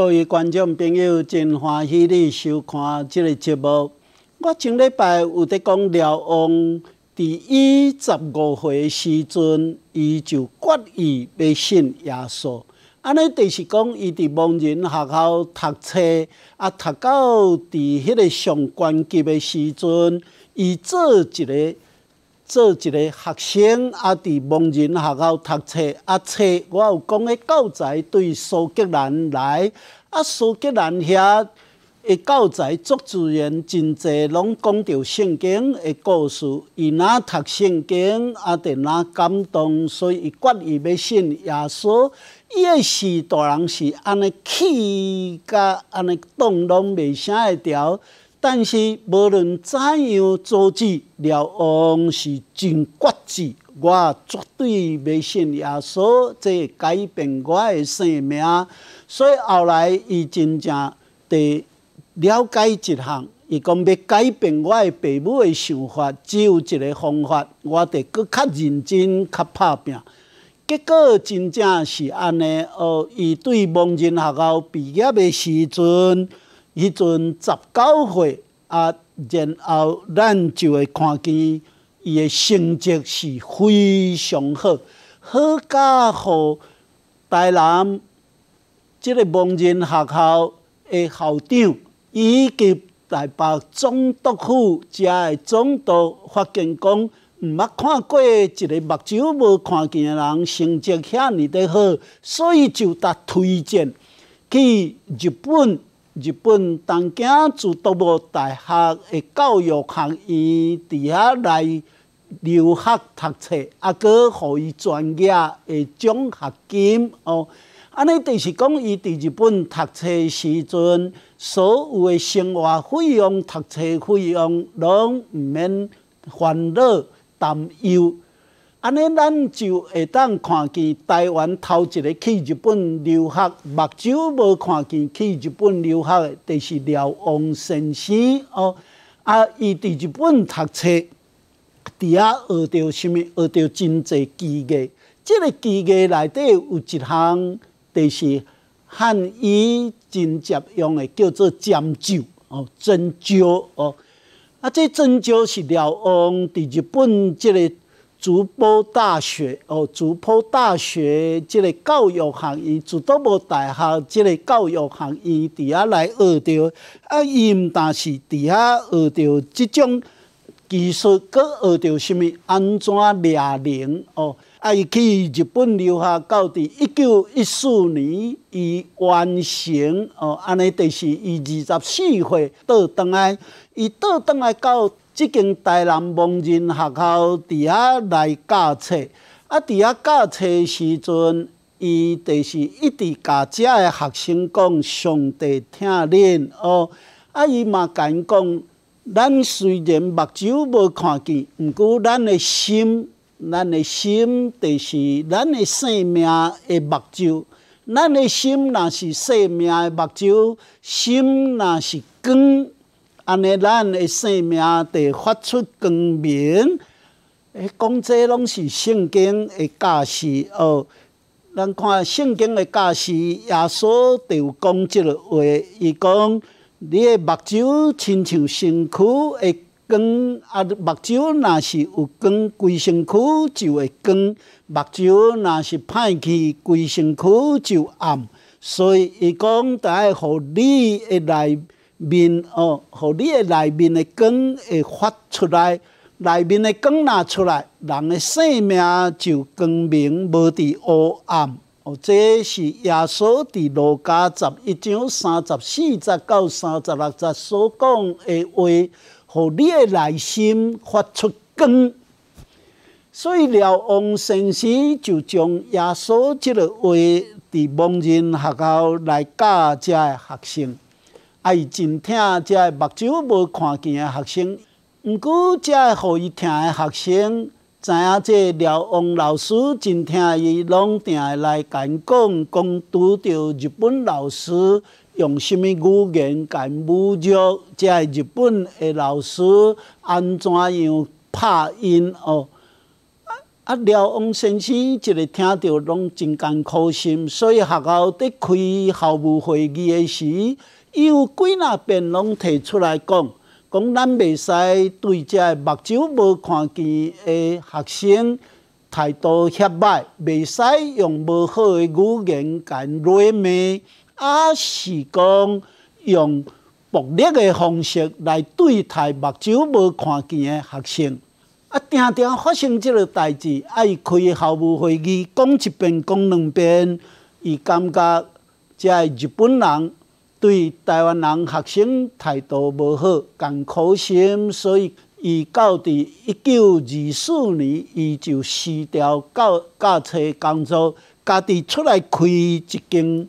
各位观众朋友，真欢喜你收看即个节目。我前礼拜有在讲，廖王伫伊十五岁时阵，伊就决意要信耶稣。安尼，第是讲，伊伫蒙人学校读册，啊，读到伫迄个上关级的时阵，伊做一个。做一个学生，啊，伫蒙人学校读册，啊，册我有讲个教材对苏格兰来，啊，苏格兰遐的教材，足资源真侪，拢讲着圣经的故事，伊若读圣经，啊，伫若感动，所以伊决于要信耶稣，伊个时大人是安尼气，甲安尼动，拢袂啥会调。但是无论怎样阻止，了王是真决志，我绝对袂信耶稣，会改变我诶生命。所以后来伊真正地了解一项，伊讲要改变我诶爸母诶想法，只有一个方法，我得搁较认真、较拍拼。结果真正是安尼哦，伊对蒙人学校毕业诶时阵。迄阵十九岁啊，然后咱就会看见伊的成绩是非常好。好家伙，台南即个蒙人学校的校长以及台北总督府遮的总督，发现讲毋捌看过一个目睭无看见的人，成绩遐尼的好，所以就搭推荐去日本。日本东京筑波大学的教育学院，伫遐来留学读册，啊，给予伊全额的奖学金哦。安尼就是讲，伊伫日本读册时阵，所有的生活费用、读册费用，拢不免烦恼担忧。安尼，咱就会当看见台湾头一个去日本留学，目睭无看见去日本留学的，第是廖翁先生哦。啊，伊伫日本读册，伫遐学着虾物？学着真济技艺。即个技艺内底有一项，第是汉语真常用的，叫做针灸哦，针灸哦。啊，这针灸是廖翁伫日本即个。筑波大学哦，筑波大学即个教育学院，筑波大学即个教育学院伫遐来学着，啊，伊毋但是伫遐学着即种技术，佮学着甚物？安怎掠人哦？啊，伊去日本留学，到伫一九一四年伊完成哦，安尼第是伊二十四岁倒转来，伊倒转来到。即间台南望人学校伫遐内教册，啊，伫遐教册时阵，伊就是一直甲遮个学生讲：上帝听恁哦！啊，伊嘛讲，咱虽然目睭无看见，毋过咱的心，咱的心就是咱的生命诶目睭，咱的心若是生命诶目睭，心若是光。安尼，咱诶生命伫发出光明。讲这拢是圣经诶教示哦。咱看圣经诶教示，耶稣有讲即个话，伊讲：你诶目睭亲像身躯诶光，啊目睭若是有光规身躯就会光；目睭若是歹去规身躯就暗。所以伊讲，爱互你诶来。面哦，互你诶内面的光会发出来，内面的光拿出来，人诶生命就光明无伫黑暗。哦，这是耶稣伫罗加十一章三十四节到三十六节所讲诶话，互你诶内心发出光。所以，辽王先生就将耶稣即个话，伫蒙人学校来教这学生。啊！真疼，遮个目睭无看见诶学生，毋过遮个互伊疼诶学生，知影即个廖翁老师真疼伊，拢定来讲讲，讲拄着日本老师用啥物语言因侮辱，即个日本诶老师安怎样拍因哦？啊！廖翁先生一个听着拢真艰苦心，所以学校伫开校务会议诶时，伊有几若遍拢提出来讲，讲咱袂使对遮个目睭无看见个学生态度欠歹，袂使用无好个语言讲软骂，啊是讲用暴力个方式来对待目睭无看见个学生，啊常常发生即个代志，啊，伊开校务会议讲一遍讲两遍，伊感觉遮个日本人。对台湾人学生态度无好，艰苦心，所以，伊到伫一九二四年，伊就辞掉教教车工作，家己出来开一间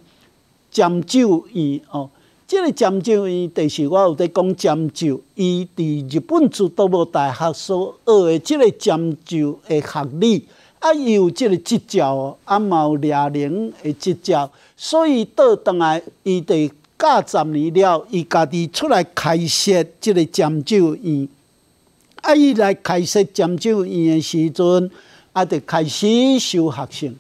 针灸院哦。这个针灸院，但是我有在讲针灸，伊伫日本筑波大学所学的即个针灸的学历，啊，伊有即个执照，啊，嘛有掠能的执照，所以倒倒来，伊伫。隔十年了，伊家己出来开设一个针灸院。啊，伊来开设针灸院的时阵，啊，就开始收学生。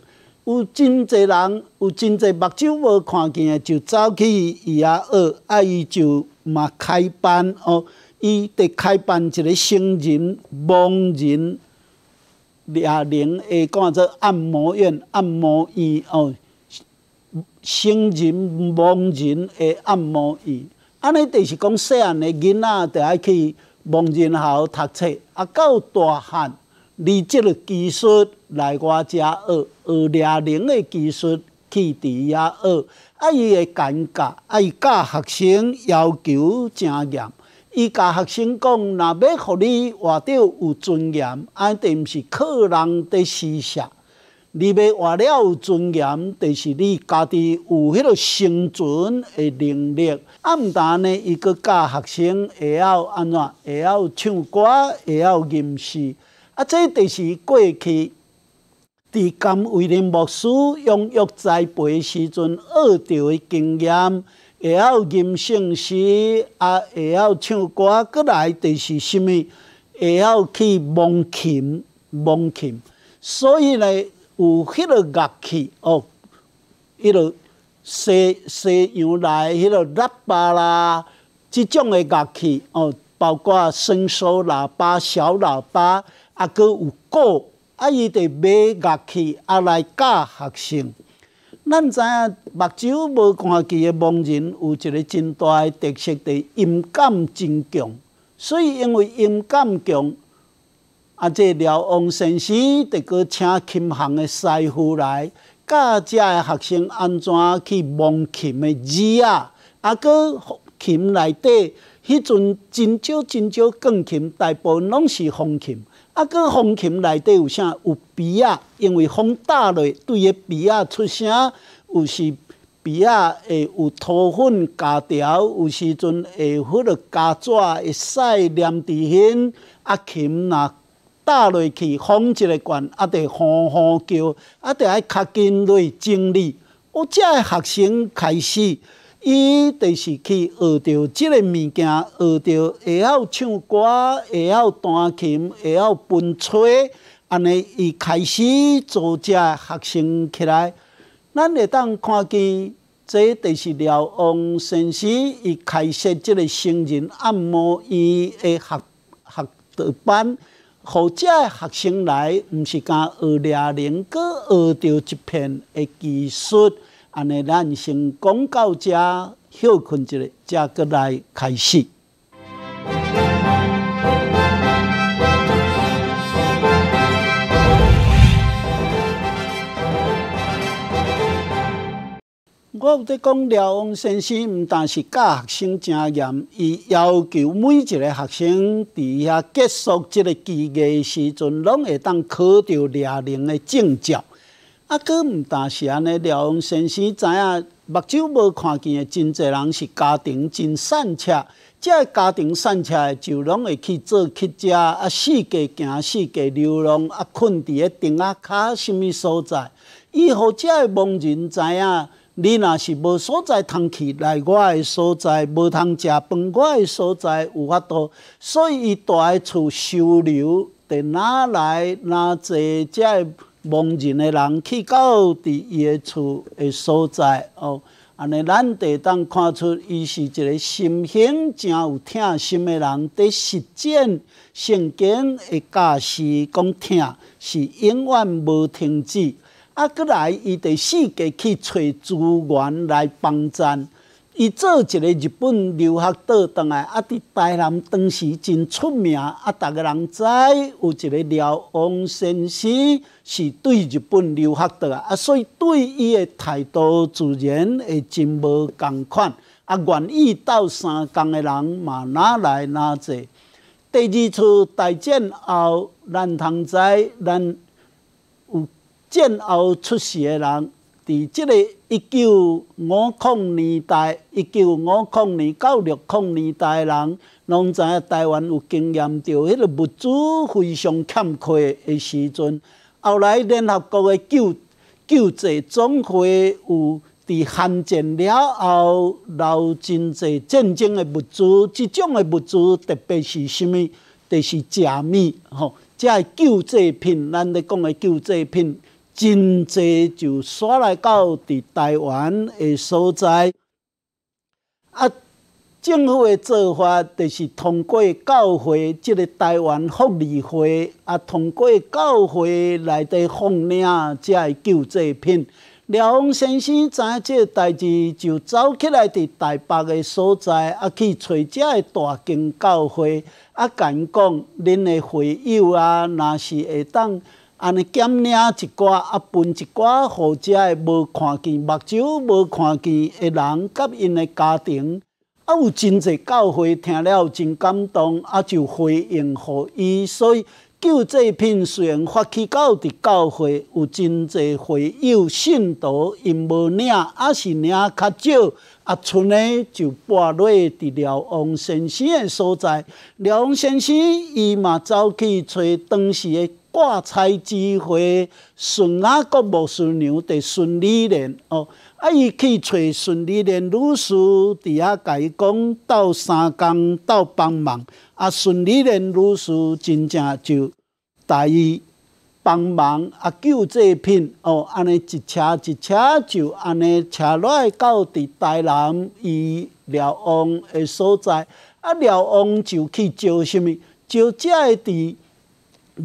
有真侪人，有真侪目睭无看见的，就走去伊遐学。啊，伊就嘛开班哦。伊得开办一个成人、盲人、掠龄的，讲做按摩院、按摩院哦。成人盲人的按摩椅，安尼就是讲，细汉的囡仔就爱去盲人校读册，啊，到大汉，你即个技术来我遮学，学掠人的技术去伫遐学，啊，伊会觉啊，伊教学生要求真严，伊教学生讲，若要互你活着有尊严，安著毋是靠人的施舍。你要活了尊严，就是你家己有迄个生存诶能力。啊，毋但呢，伊阁教学生，会晓安怎？会晓唱歌，会晓吟诗。啊，这就是过去伫甘位上牧师用教栽培时阵学到诶经验。会晓吟圣诗啊，会晓唱歌，过来就是甚物？会晓去蒙琴，蒙琴。所以呢。有迄个乐器哦，迄个西西洋来迄个喇叭啦，即种诶乐器哦，包括伸嗽喇叭、小喇叭，啊，佫有鼓，啊，伊得买乐器啊来教学生。咱知影目睭无看见诶盲人，有一个真大诶特色，就音感真强。所以因为音感强。啊！即廖王先生得阁请琴行的师傅来教遮的学生安怎去摸琴的字啊！啊，阁琴内底迄阵真少真少钢琴，大部分拢是风琴。啊，阁风琴内底有啥？有鼻啊！因为风大嘞，对个鼻啊出声。有时鼻啊会有脱粉、胶条，有时阵会迄个胶纸，会使黏伫遐。啊，琴若打落去，放一个罐，啊，得呼呼叫，啊，得爱较紧整精力。遮这学生开始，伊就是去学着即个物件，学着会晓唱歌，会晓弹琴，会晓分吹。安尼，伊开始做织学生起来，咱会当看见，这就是廖王先生，伊开设即个成人按摩椅的学学的班。何的学生来，毋是干学猎能够学着一片的技术，安尼咱先讲到遮，学困之类，才佮来开始。我有在讲廖翁先生，毋但是教学生真严，伊要求每一个学生，伫遐结束即个期艺时阵，拢会当考到猎灵的证照。啊，佫毋但是安尼，廖翁先生知影，目睭无看见的真侪人是家庭真散赤，即个家庭散赤，就拢会去做乞食，啊，四处行，四处流浪，啊，困伫个顶啊、骹甚物所在，伊互遮个亡人知影。你若是无所在通去，来我诶所在无通食饭，我诶所在有法度，所以伊住诶厝收留伫哪来拿坐只亡人诶人去到伫伊诶厝诶所在哦，安尼咱得当看出伊是一个心形，真有疼心诶人，伫实践圣贤诶教示，讲听是永远无停止。啊！过来，伊第四界去找资源来帮战。伊做一个日本留学倒当来，啊，伫台南当时真出名啊，逐个人知有一个廖王先生是对日本留学倒啊，啊，所以对伊的态度自然会真无共款啊，愿意斗三工的人嘛，哪来哪者。第二次大战后，咱通知咱。战后出世的人，伫即个一九五零年代、一九五零到六零年代的人，拢知台湾有经验到迄个物资非常欠缺的时阵。后来联合国的救救济总会，有伫罕见了后留真济战争的物资，即种的物资，特别是啥物，就是食米吼，即个救济品，咱伫讲的救济品。真侪就刷来到伫台湾的所在，啊，政府的做法就是通过教会，即个台湾福利会，啊，通过教会来伫奉领遮会救济品。廖宏先生知即个代志，就走起来伫台北的所在，啊，去找遮的大敬教会，啊，共讲恁的会友啊，若是会当。安尼减领一寡，啊，分一寡互食诶，无看见目睭无看见诶人，甲因诶家庭，啊，有真侪教会听了真感动，啊，就回应互伊。所以，旧济品虽然发起到伫教会，有真侪会友信徒因无领，啊，是领较少，啊，剩诶就搬落伫廖王先生诶所在。廖王先生伊嘛走去找当时诶。挂彩机会，顺阿国无顺娘，得顺李莲哦。啊，伊去找顺李莲女士，伫遐甲伊讲，斗三工斗帮忙。啊，顺李莲女士真正就代伊帮忙，啊救济品哦。安尼一车一车就安尼车来，到伫台南伊廖王的所在。啊，廖王就去招什么？招遮的。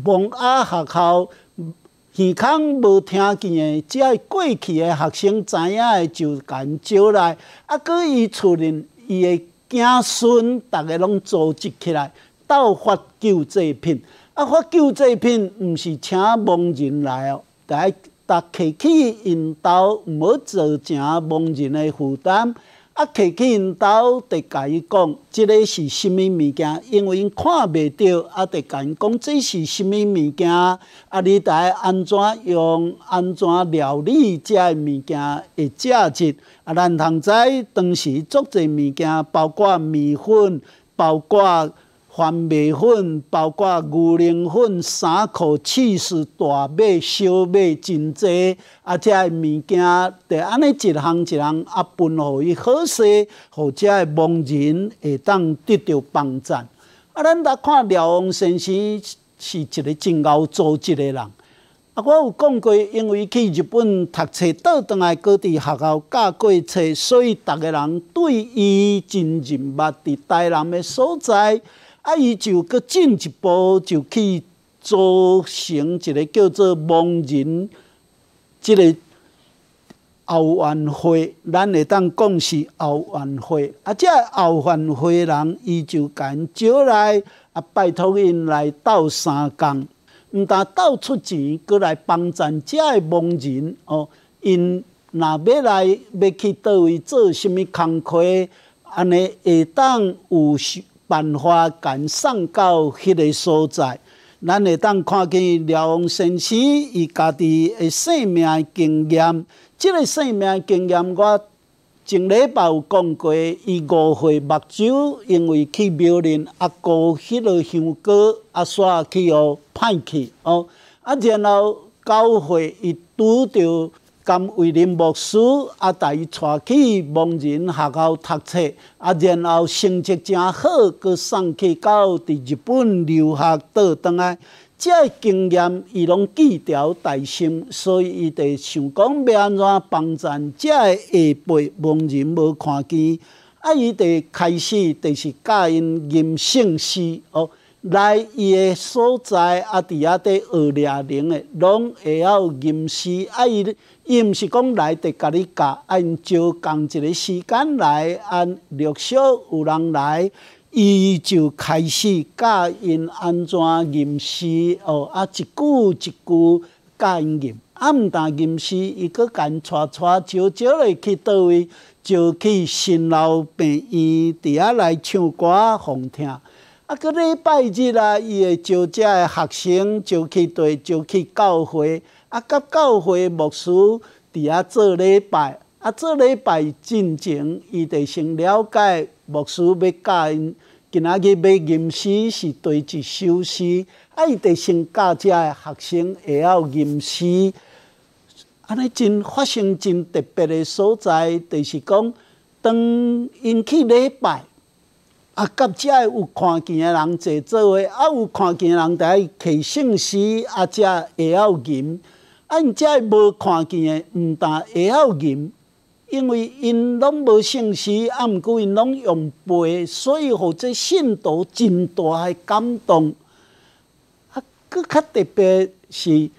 望阿学校耳孔无听见的，只要过去的学生知影的，就共招来。啊，各伊厝人，伊的囝孙，逐个拢组织起来，到发救济品。啊，发救济品，毋是请盲人来哦，该逐客去因兜，毋好造成盲人的负担。啊，客去因家，直甲伊讲，即个是啥物物件？因为因看袂到，啊，直甲因讲即是啥物物件？啊，你台安怎用？安怎料理个物件的价值？啊，咱通知当时足济物件，包括面粉，包括。番面粉，包括牛奶粉、衫裤、饲饲大马、小马真多，啊！遮个物件就安尼一项一项啊，分互伊好势，互遮个盲人会当得到帮助。啊！咱来看廖王先生是一个真会组织的人。啊，我有讲过，因为去日本读册倒转来，各地学校教过册，所以逐个人对伊真认捌。伫台南的所在。啊！伊就佫进一步就去组成一个叫做盲人，即个奥运会，咱会当讲是奥运会。啊！即个奥运会人，伊就甲招来啊，拜托因来斗三工，毋但斗出钱，佫来帮咱遮个盲人哦。因若要来要去倒位做虾物工课，安尼会当有。办法赶上到迄个所在，咱会当看见廖王先生伊家己诶生命经验，即个生命经验，我前礼拜有讲过，伊五岁目睭因为去庙里阿哥迄个香歌啊煞去哦，派去哦，啊然后九岁伊拄着。甘为人牧师，啊，带伊带去盲人学校读册，啊，然后成绩正好，佮送去到伫日本留学倒倒来，遮经验伊拢记条在心，所以伊就想讲要安怎帮助遮下辈盲人无看见，啊，伊就开始就是教因吟圣诗哦。来伊个所在，啊，伫阿在学掠零个，拢会晓吟诗。啊，伊伊毋是讲来伫家己教，按照共一个时间来，按六小有人来，伊就开始教因安怎吟诗哦。啊，一句一句教因吟，啊毋但吟诗，伊佫间带带少少来去倒位，就去新老病院伫遐来唱歌互听。啊，个礼拜日啊，伊会招只学生，招去队，招去教会。啊，甲教会牧师伫遐做礼拜。啊，做礼拜之前，伊得先了解牧师要教因今仔日要吟诗是对一首诗。啊，伊得先教遮只学生会晓吟诗。安尼真发生真特别的所在，就是讲当因去礼拜。啊，甲遮个有看见诶人坐做伙，啊有看见诶人在取信息，啊遮会晓认；啊，即个无看见诶，毋但会晓吟，因为因拢无信息，啊毋过因拢用背，所以互这信徒真大，爱感动。啊，搁较特别是。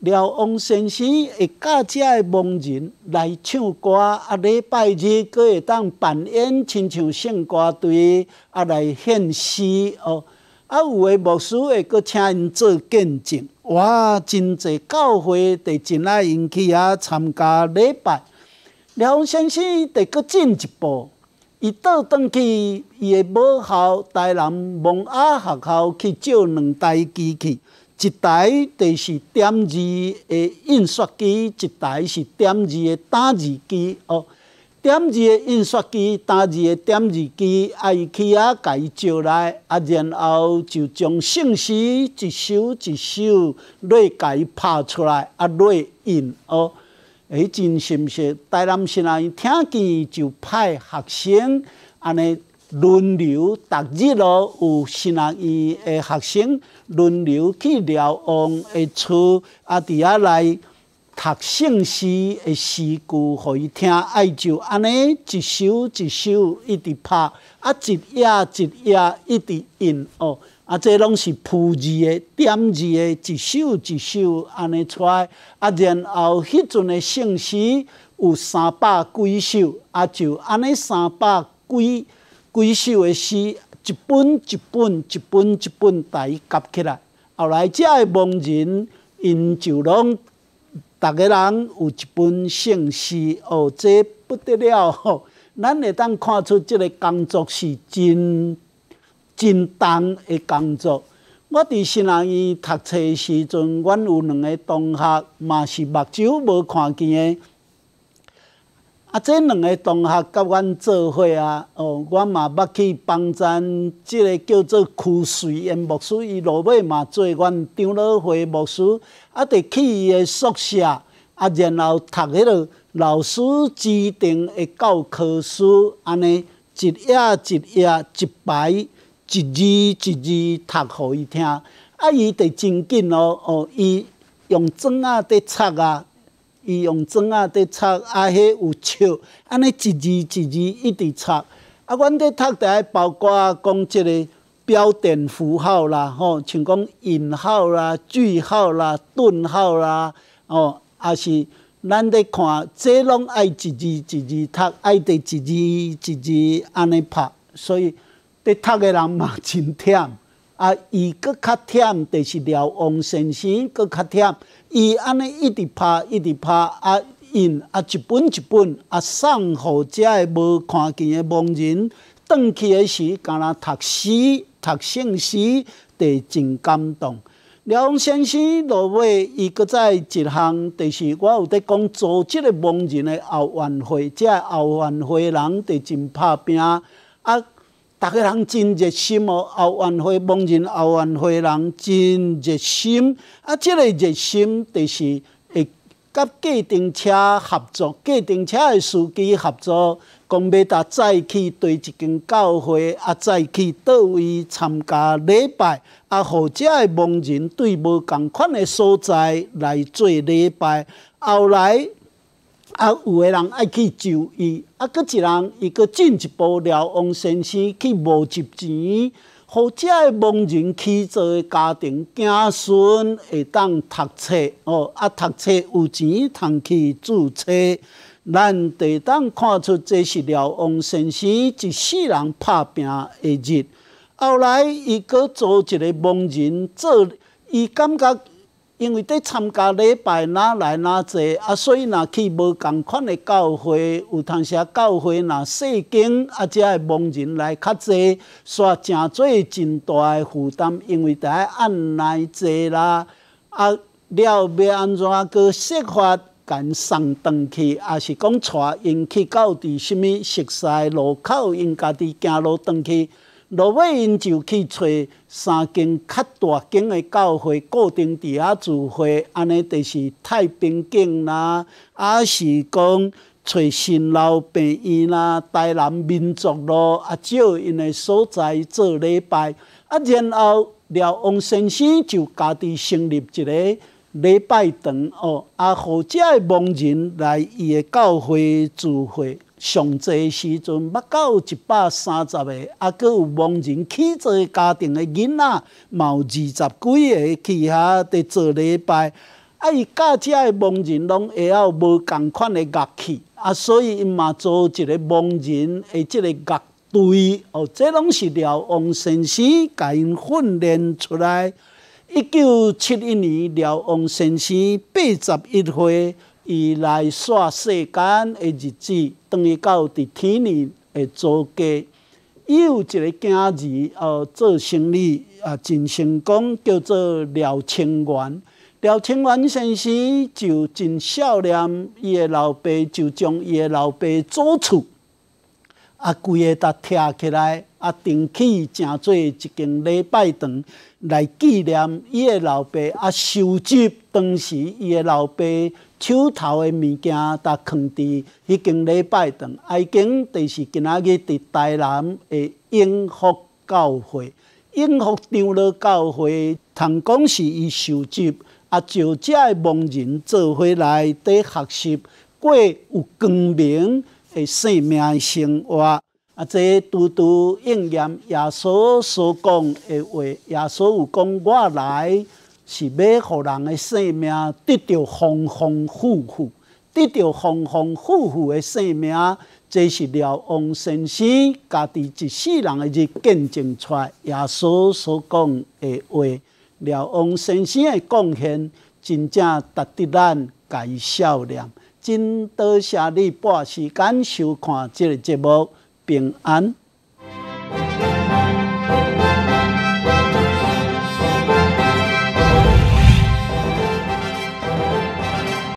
廖翁先生会教遮个盲人来唱歌，啊礼拜日阁会当扮演亲像圣歌队啊来献诗哦，啊有诶牧师会阁请因做见证，哇真侪教会伫真爱引起啊参加礼拜。廖翁先生得阁进一步，伊倒转去伊个母校台南蒙哑学校去借两台机器。一台是点字的印刷机，一台是点字的打字机哦。点字的印刷机、打字的点字机，爱去啊，伊招来啊，然后就将信息一首一首来伊拍出来，啊，来印哦。哎，真毋是台南县内听见就派学生安尼。轮流，逐日咯，有新学院诶学生轮流去疗王诶厝，啊，伫遐来读圣诗诶诗句，互伊听。爱就安尼，一首一首一直拍，啊，一页一页一直印哦。啊，这拢是普字诶、点字诶，一首一首安尼出。来。啊，然后迄阵诶圣诗有三百几首，啊，就安尼三百几。归收的诗，一本一本一本一本台夹起来。后来，只爱蒙人，因就拢，逐个人有一本姓氏哦，这不得了。咱会当看出，即个工作是真真重的工作。我伫新安院读册时阵，阮有两个同学，嘛是目睭无看见。啊，这两个同学甲阮做伙啊，哦，阮嘛捌去帮咱，即个叫做区水因牧师，伊落尾嘛做阮张老会牧师，啊，伫去伊个宿舍啊，然后读迄落老师指定的教科书，安尼一页一页一排，一字一字读互伊听，啊，伊得真紧哦，哦，伊用针仔伫插啊。伊用砖啊在插，啊，迄有笑，安尼一字一字一直插。啊，阮在读的还包括讲即个标点符号啦，吼，像讲引号啦、句号啦、顿号啦，哦，也是咱在看，这拢爱一字一字读，爱得一字一字安尼拍。所以在读的人嘛真忝，啊，伊搁较忝，就是廖王先生搁较忝。伊安尼一直拍，一直拍，啊印啊一本一本啊送互遮个无看见的盲人，去起时，敢若读诗、读圣诗，得真感动。梁先生落尾，伊搁再一项，就是我有在讲组织个盲人个奥运会，遮个奥运会人得真拍拼啊！逐个人真热心哦！奥运会帮人奥运会人真热心，啊，这个热心就是会甲计程车合作，计程车的司机合作，讲要达再去对一间教会，啊，再去倒位参加礼拜，啊，或者帮人对无共款的所在来做礼拜，后来。啊，有个人爱去就医，啊，佫一人伊佫进一步了王先生去募集钱，好，只个盲人乞丐家庭囝孙会当读册，哦，啊，读册有钱通去注册。咱第当看出这是了王先生一世人拍拼的日，后来伊佮做一个盲人做，伊感觉。因为伫参加礼拜哪来哪济，啊，所以若去无共款的教会，有通些教会若细经啊，遮的盲人来较济，煞诚侪真大个负担。因为在按来坐啦，啊，了要安怎个设法，共送转去，啊，是讲带因去到伫什物熟悉路口，因家己行路转去。落尾因就去找三间较大间的教会，固定伫遐聚会，安尼就是太平间啦，还是讲找新老病院啦、台南民族路啊少因的所在做礼拜，啊然后廖王先生就家己成立一个礼拜堂哦，啊或者嘅人来伊嘅教会聚会。上济时阵，捌到一百三十个，啊，佮有盲人起坐家庭的囡仔，嘛有二十几个起遐伫做礼拜。啊，伊教遮的盲人，拢会晓无共款的乐器，啊，所以伊嘛做一个盲人诶，即个乐队哦，这拢是廖王先生甲因训练出来。一九七一年，廖王先生八十一岁。伊来煞世间的日子，等于到伫天里的做家，有一个仔儿，呃，做生意啊真成功，叫做廖清源。廖清源先生就真少念，伊的老爸就将伊的老爸租厝，啊，规个搭拆起来，啊，顶起正侪一间礼拜堂来纪念伊的老爸，啊，收集当时伊的老爸。手头的物件，逐藏伫已经礼拜堂，已经就是今仔日伫台南的应福教会，应福长老教会，通讲是伊收集啊，就遮的蒙人做回来，伫学习过有光明的性命生活，啊，这拄拄应验耶稣所讲的话，耶稣有讲我来。是要互人的性命得到丰丰富富，得到丰丰富富的生命，即是廖王先生家己一世人一见证出，耶稣所讲的话，廖王先生的贡献真正值得咱家己笑念。真多谢你半时间收看即个节目，平安。